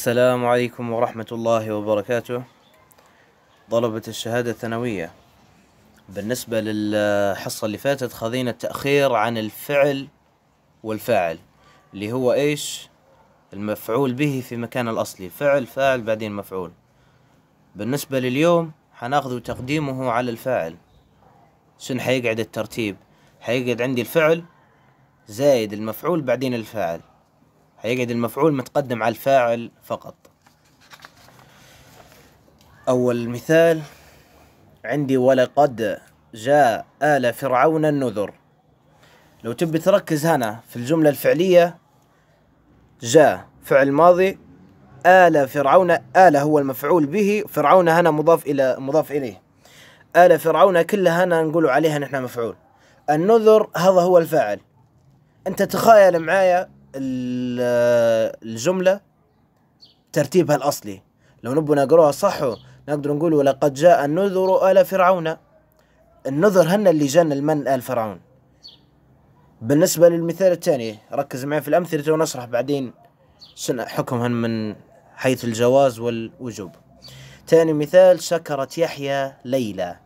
السلام عليكم ورحمة الله وبركاته طلبة الشهادة الثانوية بالنسبة للحصة اللي فاتت خذينا التأخير عن الفعل والفاعل اللي هو إيش المفعول به في مكان الأصلي فعل فاعل بعدين مفعول بالنسبة لليوم حناخذ تقديمه على الفاعل شن حيقعد الترتيب حيقعد عندي الفعل زايد المفعول بعدين الفاعل حيقعد المفعول متقدم على الفاعل فقط أول مثال عندي ولقد جاء آل فرعون النذر لو تبي تركز هنا في الجملة الفعلية جاء فعل ماضي آل فرعون آل هو المفعول به فرعون هنا مضاف إلى مضاف إليه آل فرعون كلها هنا نقول عليها نحن مفعول النذر هذا هو الفاعل أنت تخيل معايا الجملة ترتيبها الأصلي لو نبغى نقروها صح نقدر نقول ولقد جاء النذر آل فرعون النذر هن اللي جان المن آل فرعون بالنسبة للمثال الثاني ركز معي في الأمثلة ونشرح بعدين شنو حكمهن من حيث الجواز والوجوب ثاني مثال شكرت يحيى ليلى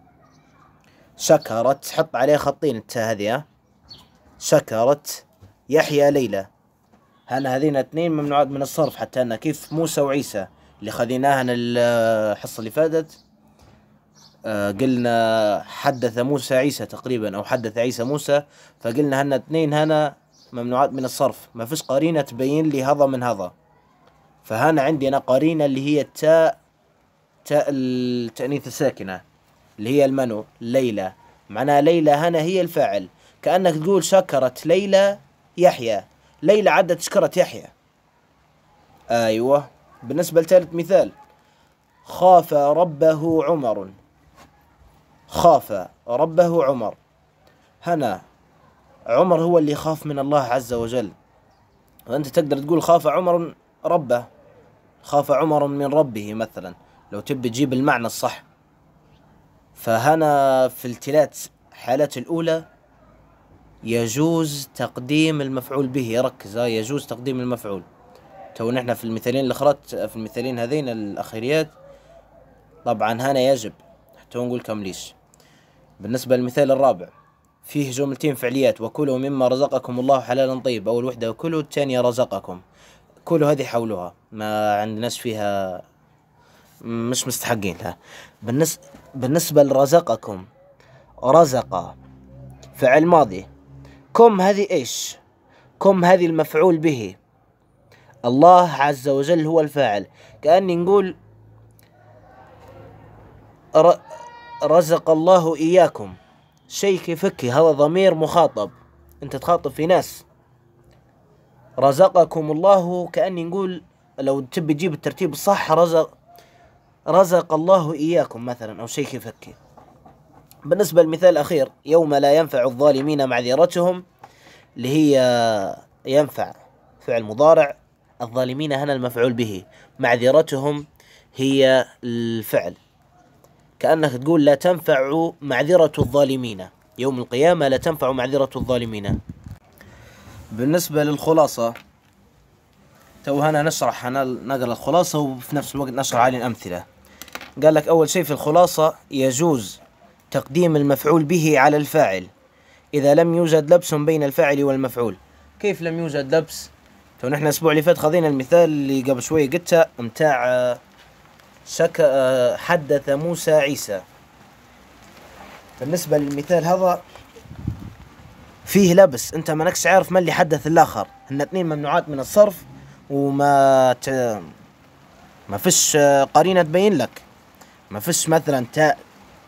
شكرت حط عليه خطين التاء هذه شكرت يحيى ليلى هل هذين اثنين ممنوعات من الصرف حتى أن كيف موسى وعيسى اللي خذيناها الحصة اللي فاتت آه، قلنا حدث موسى عيسى تقريبا أو حدث عيسى موسى فقلنا هن اثنين هنا ممنوعات من الصرف ما فيش قرينة تبين لي هذا من هذا فهنا عندي أنا قرينة اللي هي التاء تاء التأنيث الساكنة اللي هي المنو ليلى معناها ليلى هنا هي الفاعل كأنك تقول شكرت ليلى يحيى ليلى عدت شكرة يحيى أيوة بالنسبة لثالث مثال خاف ربه عمر خاف ربه عمر هنا عمر هو اللي خاف من الله عز وجل وأنت تقدر تقول خاف عمر ربه خاف عمر من ربه مثلا لو تبي تجيب المعنى الصح فهنا في التلات حالات الأولى يجوز تقديم المفعول به ركز آه، يجوز تقديم المفعول تو نحن في المثالين اللي خرجت في المثالين هذين الأخيريات طبعا هنا يجب حتى نقول كم ليش بالنسبة للمثال الرابع فيه جملتين فعليات وكلوا مما رزقكم الله حلالا طيب أول وحدة وكلوا الثانية رزقكم كلوا هذه حولوها ما عندناش فيها مش مستحقين لها بالنسبة بالنسبة لرزقكم رزق فعل ماضي كم هذه ايش كم هذه المفعول به الله عز وجل هو الفاعل كأني نقول رزق الله إياكم شيء كيفكي هذا ضمير مخاطب أنت تخاطب في ناس رزقكم الله كأني نقول لو تبي تجيب الترتيب الصح رزق رزق الله إياكم مثلا أو شيء كيفكي بالنسبة للمثال الأخير يوم لا ينفع الظالمين معذرتهم اللي هي ينفع فعل مضارع الظالمين هنا المفعول به معذرتهم هي الفعل كأنك تقول لا تنفع معذرة الظالمين يوم القيامة لا تنفع معذرة الظالمين بالنسبة للخلاصة تو هنا نشرح هنا نقرا الخلاصة وفي نفس الوقت نشرح عليه الأمثلة قال لك أول شيء في الخلاصة يجوز تقديم المفعول به على الفاعل إذا لم يوجد لبس بين الفاعل والمفعول كيف لم يوجد لبس؟ تو نحن الأسبوع اللي فات خذينا المثال اللي قبل شوية قلته متاع آه، شك آه، حدث موسى عيسى بالنسبة للمثال هذا فيه لبس أنت ما نكش عارف ما اللي حدث الآخر هن اثنين ممنوعات من الصرف وما ت... ما فيش آه، قرينة تبين لك ما فيش مثلا تاء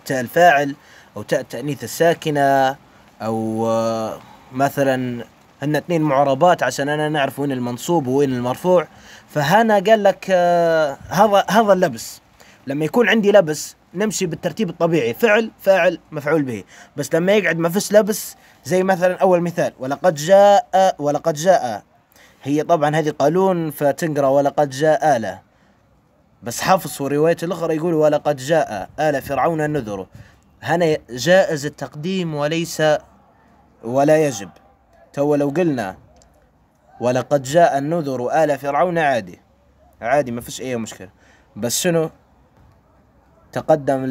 تاء الفاعل أو تاء التأنيث الساكنة أو آه، مثلا هن اثنين معربات عشان أنا نعرف وين المنصوب وين المرفوع فهنا قال لك آه، هذا هذا اللبس لما يكون عندي لبس نمشي بالترتيب الطبيعي فعل فاعل مفعول به بس لما يقعد ما فيش لبس زي مثلا أول مثال ولقد جاء ولقد جاء هي طبعا هذه قالون فتنقرا ولقد جاء له بس حفص ورواية الأخرى يقول ولقد جاء آل فرعون النذر هنا جائز التقديم وليس ولا يجب تو لو قلنا ولقد جاء النذر آل فرعون عادي عادي ما فيش أي مشكلة بس شنو تقدم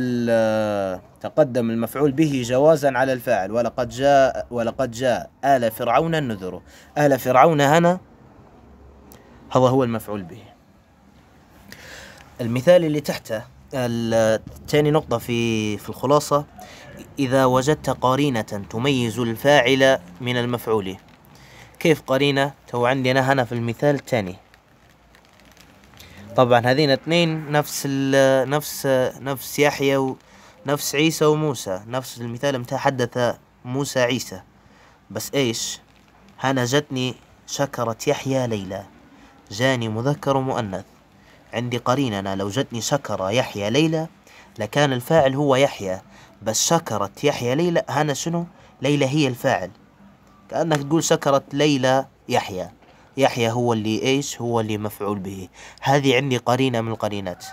تقدم المفعول به جوازا على الفاعل ولقد جاء ولقد جاء آل فرعون النذر آل فرعون هنا هذا هو المفعول به المثال اللي تحته تاني نقطة في في الخلاصة إذا وجدت قرينة تميز الفاعل من المفعول كيف قرينة؟ تو عندي أنا هنا في المثال الثاني طبعا هذين اثنين نفس ال نفس نفس يحيى ونفس عيسى وموسى نفس المثال متى حدث موسى عيسى بس ايش هنا جتني شكرت يحيى ليلى جاني مذكر ومؤنث عندي قرينة أنا لو جتني سكرة يحيى ليلى لكان الفاعل هو يحيى بس شكرت يحيى ليلى هنا شنو ليلى هي الفاعل كأنك تقول سكرت ليلى يحيى يحيى هو اللي ايش هو اللي مفعول به هذه عندي قرينة من القرينات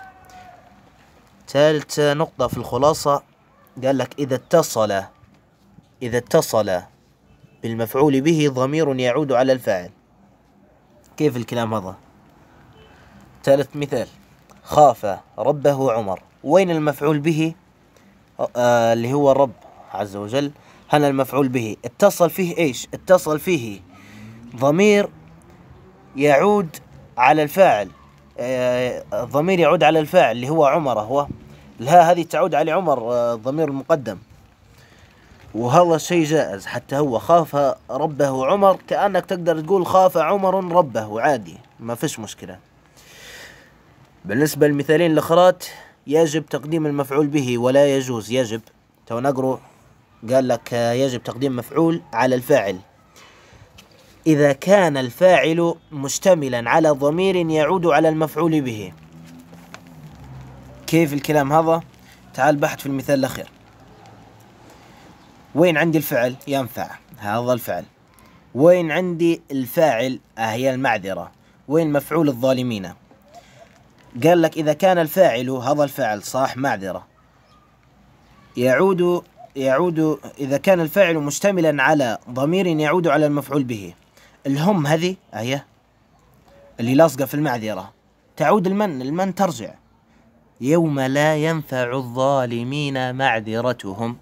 ثالث نقطة في الخلاصة قال لك إذا اتصل إذا اتصل بالمفعول به ضمير يعود على الفاعل كيف الكلام هذا ثالث مثال خاف ربه عمر وين المفعول به آه اللي هو الرب عز وجل هنا المفعول به اتصل فيه ايش اتصل فيه ضمير يعود على الفاعل آه الضمير يعود على الفاعل اللي هو عمر هو الها هذه تعود على عمر الضمير آه المقدم وهذا شيء جائز حتى هو خاف ربه عمر كأنك تقدر تقول خاف عمر ربه عادي ما فيش مشكلة بالنسبة للمثالين الأخرات يجب تقديم المفعول به ولا يجوز يجب تو نقرو قال لك يجب تقديم مفعول على الفاعل إذا كان الفاعل مشتملا على ضمير يعود على المفعول به كيف الكلام هذا؟ تعال بحث في المثال الأخير وين عندي الفعل؟ ينفع هذا الفعل وين عندي الفاعل؟ أهي آه، المعذرة وين مفعول الظالمين؟ قال لك إذا كان الفاعل هذا الفعل صح معذرة يعود يعود إذا كان الفاعل مشتملا على ضمير يعود على المفعول به الهم هذه أيه اللي لاصقة في المعذرة تعود المن المن ترجع يوم لا ينفع الظالمين معذرتهم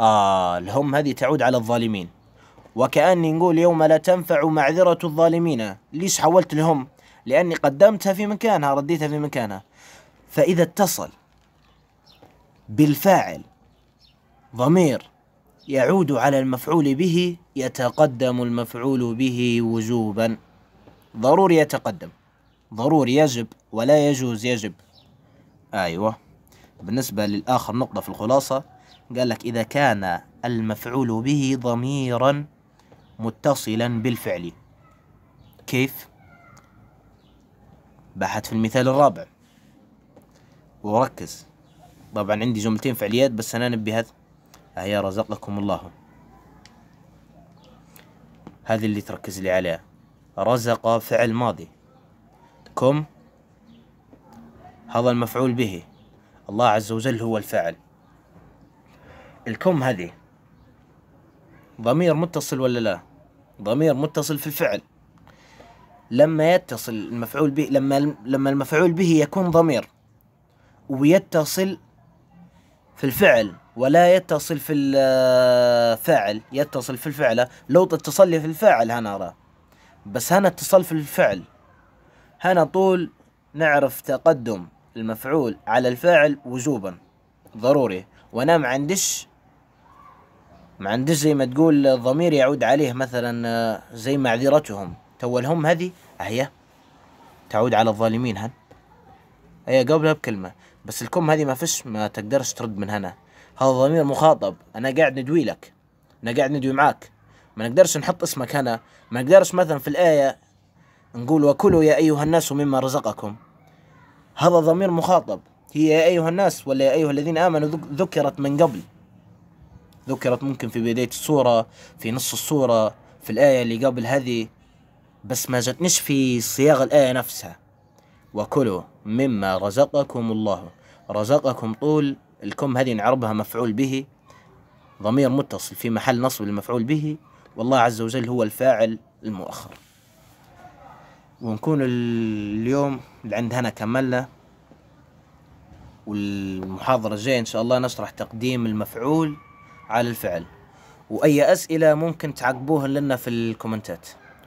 آه الهم هذه تعود على الظالمين وكأني نقول يوم لا تنفع معذرة الظالمين ليش حولت الهم لأني قدمتها في مكانها رديتها في مكانها فإذا اتصل بالفاعل ضمير يعود على المفعول به يتقدم المفعول به وجوبا ضروري يتقدم ضروري يجب ولا يجوز يجب أيوة بالنسبة للآخر نقطة في الخلاصة قال لك إذا كان المفعول به ضميرا متصلا بالفعل كيف بحث في المثال الرابع وركز طبعا عندي جملتين فعليات بس أنا نبهت هيا رزقكم الله هذه اللي تركز لي عليها رزق فعل ماضي كم هذا المفعول به الله عز وجل هو الفاعل الكم هذه ضمير متصل ولا لا ضمير متصل في الفعل لما يتصل المفعول به لما لما المفعول به يكون ضمير ويتصل في الفعل ولا يتصل في الفاعل يتصل في الفعلة لو اتصل لي في الفاعل هنا راه بس هنا اتصل في الفعل هنا طول نعرف تقدم المفعول على الفاعل وجوبا ضروري وانا ما عنديش ما عنديش زي ما تقول ضمير يعود عليه مثلا آه، زي معذرتهم تو الهم هذه أهي تعود على الظالمين هن هي قبلها بكلمة بس الكم هذه ما فيش ما تقدرش ترد من هنا هذا ضمير مخاطب أنا قاعد ندوي لك أنا قاعد ندوي معاك ما نقدرش نحط اسمك هنا ما نقدرش مثلا في الآية نقول وكلوا يا أيها الناس مما رزقكم هذا ضمير مخاطب هي يا أيها الناس ولا يا أيها الذين آمنوا ذكرت من قبل ذكرت ممكن في بداية السورة في نص السورة في الآية اللي قبل هذه بس ما جتنيش في صياغة الآية نفسها وكلوا مما رزقكم الله رزقكم طول الكم هذه نعربها مفعول به ضمير متصل في محل نصب المفعول به والله عز وجل هو الفاعل المؤخر ونكون اليوم اللي عند هنا كملنا والمحاضرة الجاية إن شاء الله نشرح تقديم المفعول على الفعل وأي أسئلة ممكن تعقبوها لنا في الكومنتات